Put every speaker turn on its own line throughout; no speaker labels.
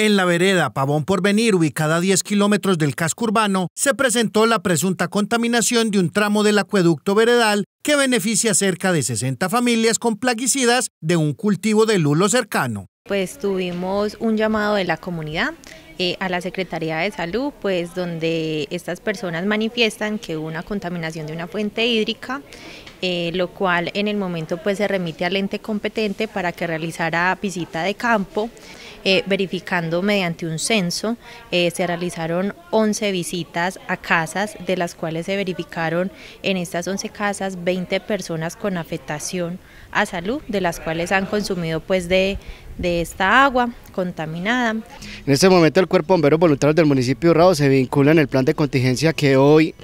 En la vereda Pavón Porvenir, ubicada a 10 kilómetros del casco urbano, se presentó la presunta contaminación de un tramo del acueducto veredal que beneficia a cerca de 60 familias con plaguicidas de un cultivo de lulo cercano.
Pues tuvimos un llamado de la comunidad eh, a la Secretaría de Salud, pues donde estas personas manifiestan que hubo una contaminación de una fuente hídrica, eh, lo cual en el momento pues se remite al ente competente para que realizara visita de campo. Eh, verificando mediante un censo. Eh, se realizaron 11 visitas a casas, de las cuales se verificaron en estas 11 casas 20 personas con afectación a salud, de las cuales han consumido pues de, de esta agua contaminada. En
este momento el Cuerpo bombero Voluntarios del municipio de Rao se vincula en el plan de contingencia que hoy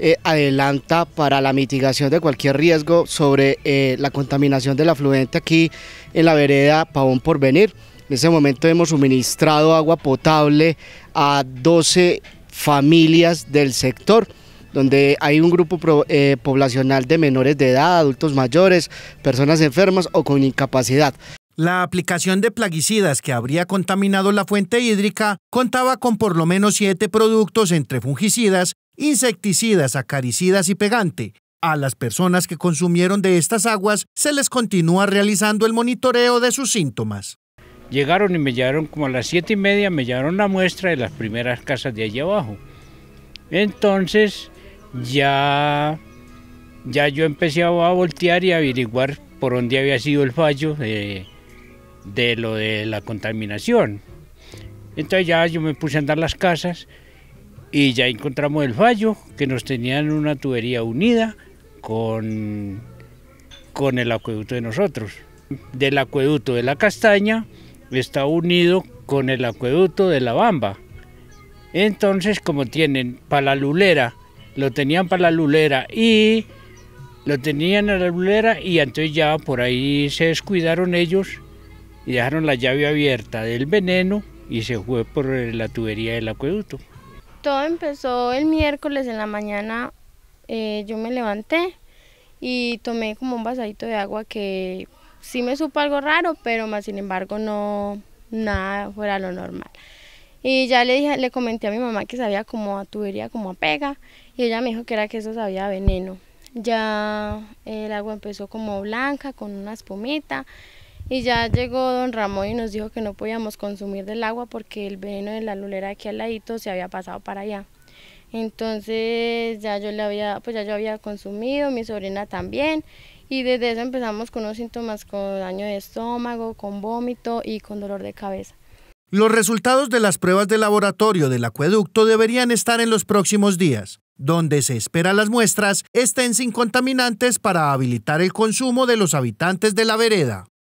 eh, adelanta para la mitigación de cualquier riesgo sobre la contaminación del afluente aquí en la vereda Pavón por venir en ese momento hemos suministrado agua potable a 12 familias del sector donde hay un grupo eh, poblacional de menores de edad, adultos mayores, personas enfermas o con incapacidad.
La aplicación de plaguicidas que habría contaminado la fuente hídrica contaba con por lo menos siete productos entre fungicidas, insecticidas, acaricidas y pegante. A las personas que consumieron de estas aguas se les continúa realizando el monitoreo de sus síntomas.
Llegaron y me llevaron como a las siete y media, me llevaron la muestra de las primeras casas de allí abajo. Entonces ya, ya yo empecé a voltear y a averiguar por dónde había sido el fallo de, de lo de la contaminación. Entonces ya yo me puse a andar las casas y ya encontramos el fallo, que nos tenían una tubería unida con, con el acueducto de nosotros. Del acueducto de la castaña está unido con el acueducto de La Bamba. Entonces, como tienen para la lulera, lo tenían para la lulera y lo tenían a la lulera y entonces ya por ahí se descuidaron ellos y dejaron la llave abierta del veneno y se fue por la tubería del acueducto.
Todo empezó el miércoles en la mañana, eh, yo me levanté y tomé como un vasadito de agua que sí me supo algo raro, pero más sin embargo no nada fuera lo normal. Y ya le dije, le comenté a mi mamá que sabía como a tubería, como a pega, y ella me dijo que era que eso sabía veneno. Ya el agua empezó como blanca, con una espumita, y ya llegó don Ramón y nos dijo que no podíamos consumir del agua porque el veneno de la lulera aquí al ladito se había pasado para allá. Entonces ya yo había, pues ya yo había consumido, mi sobrina también, y desde eso empezamos con unos síntomas con daño de estómago, con vómito y con dolor de cabeza.
Los resultados de las pruebas de laboratorio del acueducto deberían estar en los próximos días, donde se espera las muestras estén sin contaminantes para habilitar el consumo de los habitantes de la vereda.